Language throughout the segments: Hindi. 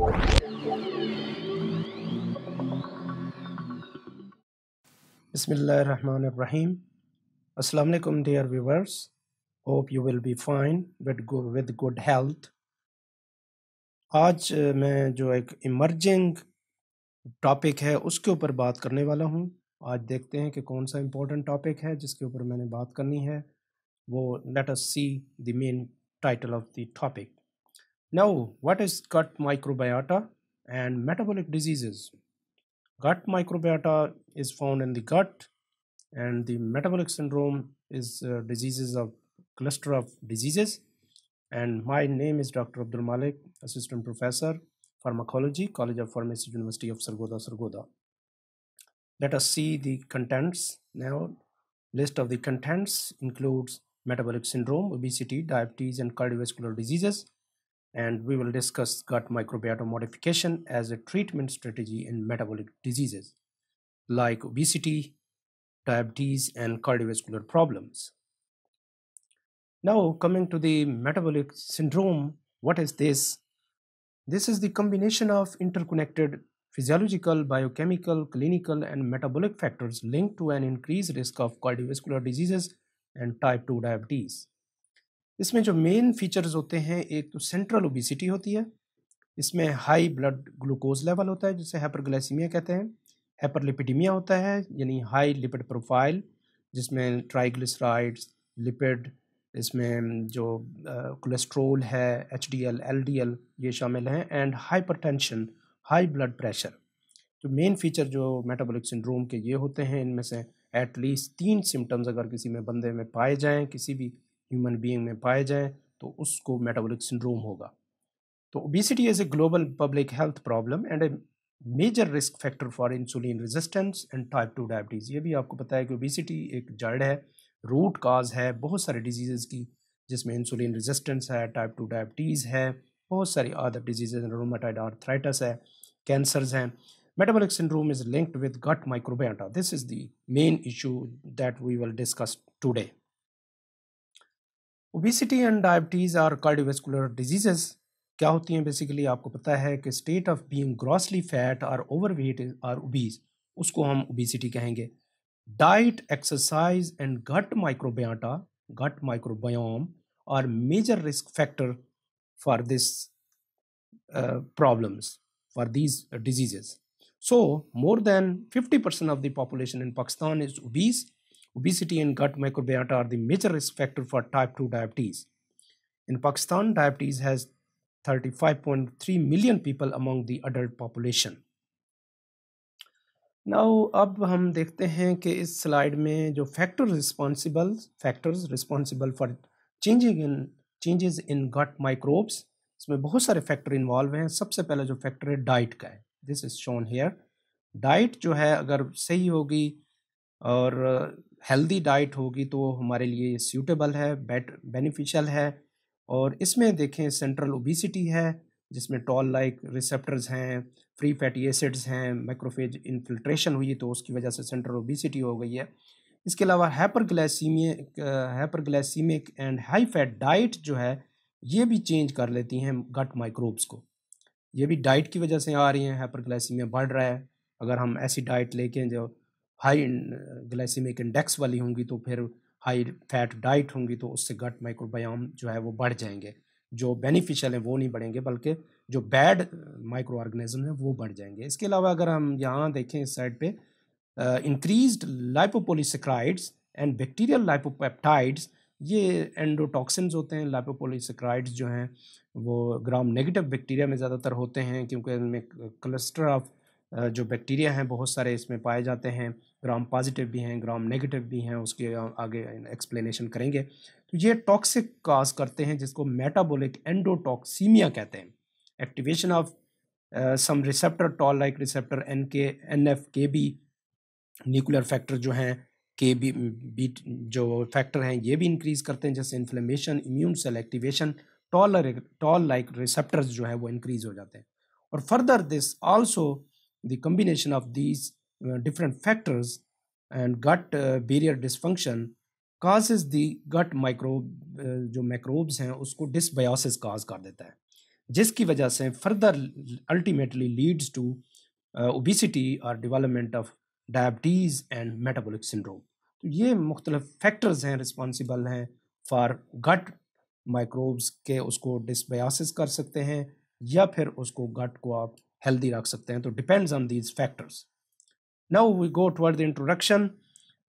बसमीम अलकुम dear viewers hope you will be fine with with good health आज मैं जो एक इमरजिंग टॉपिक है उसके ऊपर बात करने वाला हूँ आज देखते हैं कि कौन सा इम्पोर्टेंट टॉपिक है जिसके ऊपर मैंने बात करनी है वो let us see the main title of the topic Now, what is gut microbiota and metabolic diseases? Gut microbiota is found in the gut, and the metabolic syndrome is uh, diseases of cluster of diseases. And my name is Dr. Abdul Malik, Assistant Professor, Pharmacology, College of Pharmacy, University of Sargodha, Sargodha. Let us see the contents now. List of the contents includes metabolic syndrome, obesity, diabetes, and cardiovascular diseases and we will discuss gut microbiota modification as a treatment strategy in metabolic diseases like obesity, diabetes, and cardiovascular problems. Now, coming to the metabolic syndrome, what is this? This is the combination of interconnected physiological, biochemical, clinical, and metabolic factors linked to an increased risk of cardiovascular diseases and type 2 diabetes. इसमें जो मेन फीचर्स होते हैं एक तो सेंट्रल ओबिसिटी होती है इसमें हाई ब्लड ग्लूकोज लेवल होता है जिसे हाइपरग्लाइसीमिया कहते हैं हाइपरलिपिडीमिया होता है यानी हाई लिपिड प्रोफाइल जिसमें ट्राइग्लिसराइड्स लिपिड इसमें जो कोलेस्ट्रोल है H D L L D L ये शामिल हैं and hyper high blood pressure जो मेन फीचर जो मेटाबॉलिक सिंड्रोम के ये होते हैं इनमें से एटलीस्ट तीन सिम्टम्स अगर किसी में बंदे में पाए जाएं किसी भी ह्यूमन बीइंग में पाए जाएँ तो उसको मेटाबॉलिक सिंड्रोम होगा तो obesity is a global public health problem and a major risk factor for insulin resistance and type two diabetes ये भी आपको पता है कि ओबिसिटी एक जड़ है रूट काज है बहुत सारे डिजीज़ की जिसमें इंसुलिन रेजिस्टेंस है टाइप टू डायबिटीज़ है बहुत सारी अदर डिजीज़ रोमाटाइड आर्थराइटस है कैंसर्स हैं metabolic syndrome is linked with gut microbiota this is the main issue that we will discuss today obesity and diabetes are cardiovascular diseases क्या होती हैं बेसिकली आपको पता है कि state of being grossly fat or overweight or obese उसको हम ओबिसिटी कहेंगे diet exercise and gut microbiota gut microbiome are major risk factor for this problems for these diseases so more than 50% of the population in Pakistan is obese Obesity and gut microbiota are the major risk factor for type 2 diabetes. In Pakistan, diabetes has 35.3 million people among the adult population. Now अब हम देखते हैं कि इस स्लाइड में जो factor responsible factors responsible for changing in changes in gut microbes इसमें बहुत सारे फैक्टर इन्वॉल्व हैं सबसे पहला जो फैक्टर है डाइट का है this is shown here diet जो है अगर सही होगी और हेल्दी डाइट होगी तो हमारे लिए सूटेबल है बेट बेनिफिशियल है और इसमें देखें सेंट्रल ओबिसिटी है जिसमें टॉल लाइक रिसेप्टर्स हैं फ्री फैटी एसिड्स हैं माइक्रोफेज इन्फिल्ट्रेशन हुई तो उसकी वजह से सेंट्रल ओबिसिटी हो गई है इसके अलावा hyperglycaemic and high fat diet जो है ये भी चेंज कर लेती हैं गट माइक्रोब्स को ये भी डाइट की वजह से आ रही हैं हाइपरग्लाइसीमिया बढ़ रहा है अगर हम ऐसी डाइट लेके जो हाई ग्लाइसिमिक इंडेक्स वाली होंगी तो फिर हाई फैट डाइट होंगी तो उससे गट माइक्रोबायोम जो है वो बढ़ जाएंगे जो बेनिफिशियल हैं वो नहीं बढ़ेंगे बल्कि जो बैड माइक्रो ऑर्गेनिज्म हैं वो बढ़ जाएंगे इसके अलावा अगर हम यहाँ देखें इस साइड पे increase lipopolysaccharides and bacterial lipopeptides ये एंडोटॉक्सिन्स होते हैं लाइपोपोलीसक्राइड्स जो हैं वो ग्राम नेगेटिव बैक्टीरिया में ज़्यादातर होते हैं क्योंकि इनमें क्लस्टर ऑफ uh, जो बैक्टीरिया हैं बहुत सारे इसमें पाए जाते हैं ग्राम पॉजिटिव भी हैं ग्राम नेगेटिव भी हैं उसके आगे एक्सप्लेनेशन करेंगे तो ये टॉक्सिक काज करते हैं जिसको मेटाबॉलिक एंडोटॉक्सीमिया कहते हैं activation of some receptor toll like receptor N के N F K B nuclear factor जो हैं के बी बी जो फैक्टर हैं ये भी इंक्रीज़ करते हैं जैसे inflammation immune cell activation toll toll like receptors जो है वो इंक्रीज़ हो जाते हैं और further this also the combination of these Uh, different factors and gut uh, barrier dysfunction causes the gut microbe जो माइक्रोब्स हैं उसको डिसबायोसिस काज कर देता है जिसकी वजह से further ultimately leads to obesity और development of diabetes and metabolic syndrome तो ये मुख्तलिफ फैक्टर्स हैं रिस्पॉन्सिबल हैं फॉर गट माइक्रोब्स के उसको डिसबायोसिस कर सकते हैं या फिर उसको गट को आप हेल्दी रख सकते हैं तो depends on these factors Now we go toward the introduction.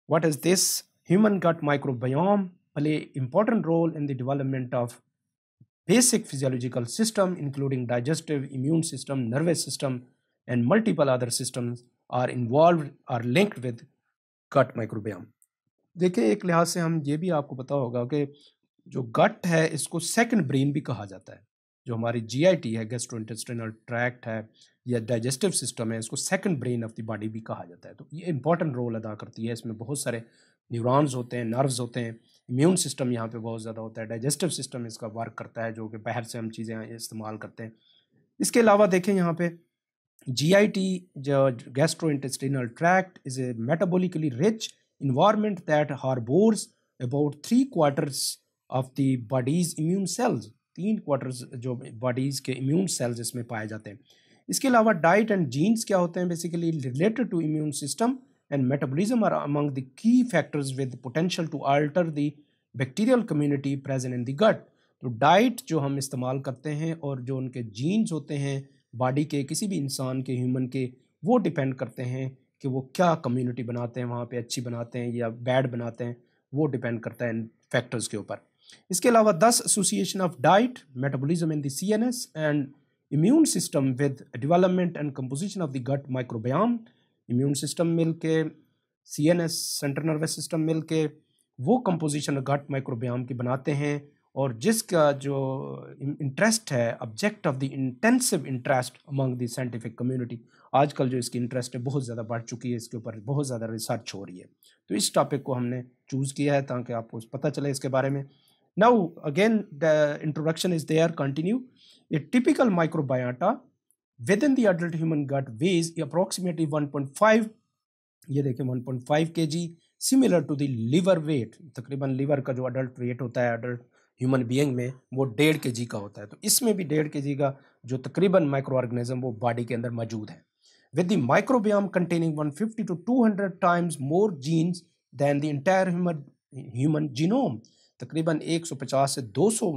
What is this? Human gut microbiome play important role in the development of basic physiological system including digestive, immune system, nervous system and multiple other systems are involved are linked with gut microbiome. देखिए एक लिहाज से हम ये भी आपको पता होगा कि जो गट है इसको सेकंड ब्रेन भी कहा जाता है जो हमारी टी है इंटेस्टिनल ट्रैक्ट है या डाइजेस्टिव सिस्टम है इसको second brain of the body भी कहा जाता है तो ये इंपॉर्टेंट रोल अदा करती है इसमें बहुत सारे न्यूरॉन्स होते हैं नर्व्स होते हैं इम्यून सिस्टम यहाँ पे बहुत ज़्यादा होता है डाइजेस्टिव सिस्टम इसका वर्क करता है जो कि बाहर से हम चीज़ें इस्तेमाल करते हैं इसके अलावा देखें यहाँ पे टी जो intestinal tract is a metabolically rich environment that harbours about three quarters of the body's immune cells तीन क्वार्टर्स जो बॉडीज़ के इम्यून सेल्स इसमें पाए जाते हैं इसके अलावा डाइट एंड जीन्स क्या होते हैं basically related to immune system and metabolism are among the key factors with potential to alter the bacterial community present in the gut तो डाइट जो हम इस्तेमाल करते हैं और जो उनके जीन्स होते हैं बॉडी के किसी भी इंसान के ह्यूमन के वो डिपेंड करते हैं कि वो क्या कम्युनिटी बनाते हैं वहाँ पे अच्छी बनाते हैं या बैड बनाते हैं वो डिपेंड करता है इन फैक्टर्स के ऊपर इसके अलावा दस association of diet metabolism in the N S and immune system with development and composition of the gut microbiome immune system मिल के C N S central nervous system मिल के वो कंपोजिशन गट माइक्रोबियाम की बनाते हैं और जिसका जो इंटरेस्ट है object of the intensive interest among the scientific community आजकल जो इसकी इंटरेस्ट है बहुत ज़्यादा बढ़ चुकी है इसके ऊपर बहुत ज़्यादा रिसर्च हो रही है तो इस टॉपिक को हमने चूज़ किया है ताकि आपको पता चले इसके बारे में Now again the introduction is there continue. A typical microbiota within the adult human gut weighs approximately 1.5 ये देखें 1.5 kg similar to the liver weight तकरीबन लीवर का जो अडल्ट वेट होता है अडल्ट ह्यूमन बीइंग में वो डेढ़ के जी का होता है तो इसमें भी डेढ़ के जी का जो तकरीबन माइक्रो ऑर्गेनिज्म वो बॉडी के अंदर मौजूद है with the microbiome containing 150 to 200 times more genes than the entire human human genome तकरीबन 150 से 200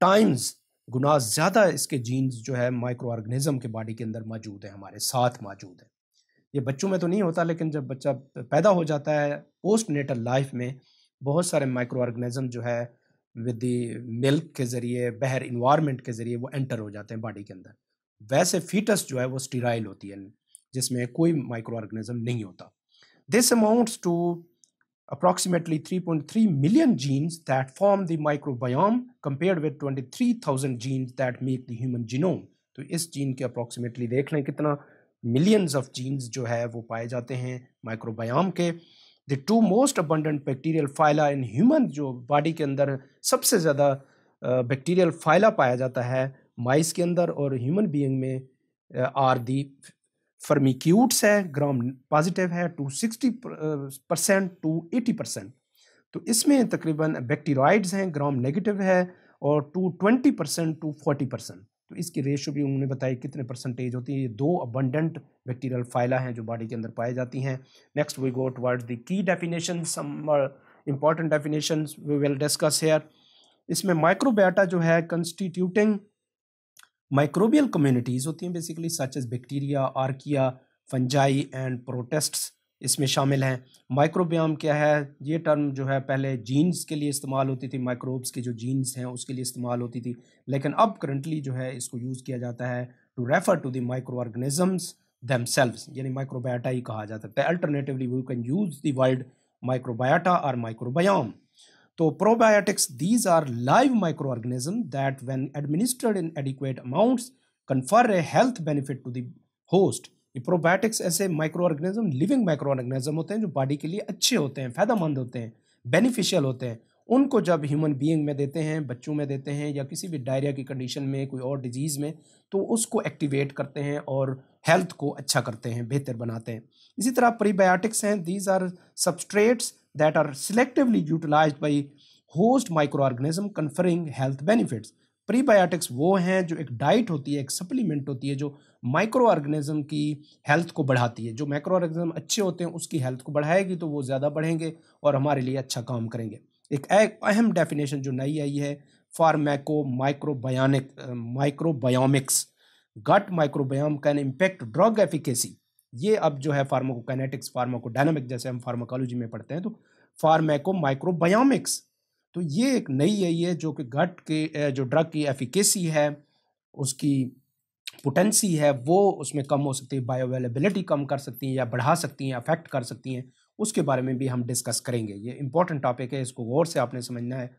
टाइम्स गुना ज़्यादा इसके जीन्स जो है माइक्रो ऑर्गेनिज़म के बॉडी के अंदर मौजूद है हमारे साथ मौजूद है ये बच्चों में तो नहीं होता लेकिन जब बच्चा पैदा हो जाता है पोस्ट नेटल लाइफ में बहुत सारे माइक्रो ऑर्गेनिज़म जो है विद दी मिल्क के ज़रिए बहर इन्वामेंट के ज़रिए वो एंटर हो जाते हैं बॉडी के अंदर वैसे फीटस जो है वो स्टीराइल होती है जिसमें कोई माइक्रो ऑर्गेनिज़म नहीं होता this amounts to approximately 3.3 million genes that form the microbiome compared with 23,000 genes that make the human genome. तो इस जीन के अप्रॉक्सीमेटली देख लें कितना मिलियंस ऑफ जीन्स जो है वो पाए जाते हैं माइक्रोबायोम के the two most abundant bacterial phyla in human जो बॉडी के अंदर सबसे ज़्यादा बैक्टीरियल फाइला पाया जाता है माइस के अंदर और ह्यूमन बीइंग में आर दी फर्मिक्यूट्स है ग्राम पॉजिटिव है to sixty percent to eighty percent तो इसमें तकरीबन बैक्टीरियाइड्स हैं ग्राम नेगेटिव है और to twenty percent to forty percent तो इसकी रेशो भी उन्होंने बताई कितने परसेंटेज होती है ये दो अबंडेंट बैक्टीरियल फाइला हैं जो बॉडी के अंदर पाई जाती हैं next we go towards the key definition some important definition we will discuss here इसमें माइक्रोबायोटा जो है कंस्टिट्यूटिंग माइक्रोबियल कम्युनिटीज़ होती हैं basically such as bacteria archaea fungi and protists इसमें शामिल हैं माइक्रोबियम क्या है ये टर्म जो है पहले जीन्स के लिए इस्तेमाल होती थी माइक्रोब्स के जो जीन्स हैं उसके लिए इस्तेमाल होती थी लेकिन अब करंटली जो है इसको यूज़ किया जाता है to refer to the microorganisms themselves यानी माइक्रोबायोटा ही कहा जाता है alternatively we can use the word microbiota और microbiome probiotics these are live microorganism that when administered इन adequate amounts confer a health benefit to the host ये प्रोबायोटिक्स ऐसे microorganism living microorganism होते हैं जो बॉडी के लिए अच्छे होते हैं फ़ायदामंद होते हैं बेनिफिशियल होते हैं उनको जब ह्यूमन बीइंग में देते हैं बच्चों में देते हैं या किसी भी डायरिया की कंडीशन में कोई और डिजीज़ में तो उसको एक्टिवेट करते हैं और हेल्थ को अच्छा करते हैं बेहतर बनाते हैं इसी तरह प्रीबायोटिक्स हैं these are substrates that are selectively utilized by host microorganism conferring health benefits prebiotics वो हैं जो एक डाइट होती है एक सप्लीमेंट होती है जो माइक्रो ऑर्गेनिज्म की हेल्थ को बढ़ाती है जो माइक्रो ऑर्गेनिज्म अच्छे होते हैं उसकी हेल्थ को बढ़ाएगी तो वो ज़्यादा बढ़ेंगे और हमारे लिए अच्छा काम करेंगे एक अहम डेफिनेशन जो नई आई है pharmaco microbionic microbiomics gut microbiome can impact drug efficacy ये अब जो है फार्माकोकाइनेटिक्स फार्माकोडायनामिक जैसे हम फार्माकोलॉजी में पढ़ते हैं तो फार्मेको माइक्रोबायोमिक्स तो ये एक नई है ये जो कि घट के जो ड्रग की एफिकेसी है उसकी पोटेंसी है वो उसमें कम हो सकती है बायोअवेलेबिलिटी कम कर सकती हैं या बढ़ा सकती हैं अफेक्ट कर सकती हैं उसके बारे में भी हम डिस्कस करेंगे ये इंपॉर्टेंट टॉपिक है इसको गौर से आपने समझना है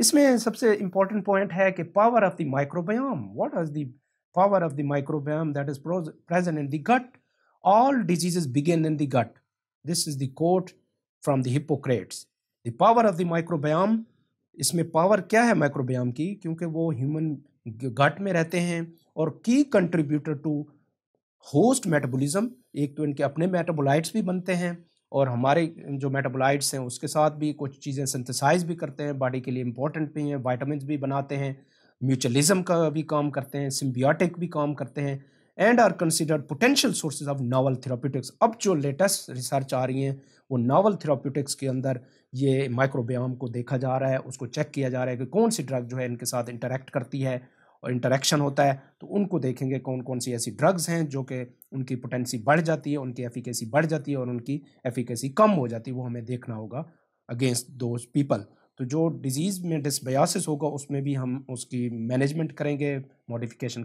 इसमें सबसे इंपॉर्टेंट पॉइंट है कि power of the microbiome what is the power of the microbiome that is present in the gut all diseases begin in the gut. This is the quote from the Hippocrates. The power of the microbiome इसमें पावर क्या है माइक्रोबियम की क्योंकि वो ह्यूमन गट में रहते हैं और की कंट्रीब्यूटर टू होस्ट मेटाबॉलिज्म एक तो इनके अपने मेटाबोलाइट्स भी बनते हैं और हमारे जो मेटाबोलाइट्स हैं उसके साथ भी कुछ चीज़ें सिंथेसाइज भी करते हैं बॉडी के लिए इंपॉर्टेंट भी हैं वाइटामस भी बनाते हैं म्यूचुअलिज्म का भी काम करते हैं सिम्बियाटिक भी काम करते हैं and are considered potential sources of novel therapeutics अब जो लेटेस्ट रिसर्च आ रही हैं वो नावल थेरापिटिक्स के अंदर ये माइक्रोबियाम को देखा जा रहा है उसको चेक किया जा रहा है कि कौन सी ड्रग जो है इनके साथ इंटरेक्ट करती है और इंटरेक्शन होता है तो उनको देखेंगे कौन कौन सी ऐसी ड्रग्स हैं जो कि उनकी पोटेंसी बढ़ जाती है उनकी एफिकेसी बढ़ जाती है और उनकी एफिकेसी कम हो जाती है वो हमें देखना होगा अगेंस्ट दो पीपल तो जो डिजीज़ में डिसबयासिस होगा उसमें भी हम उसकी मैनेजमेंट करेंगे मॉडिफिकेशन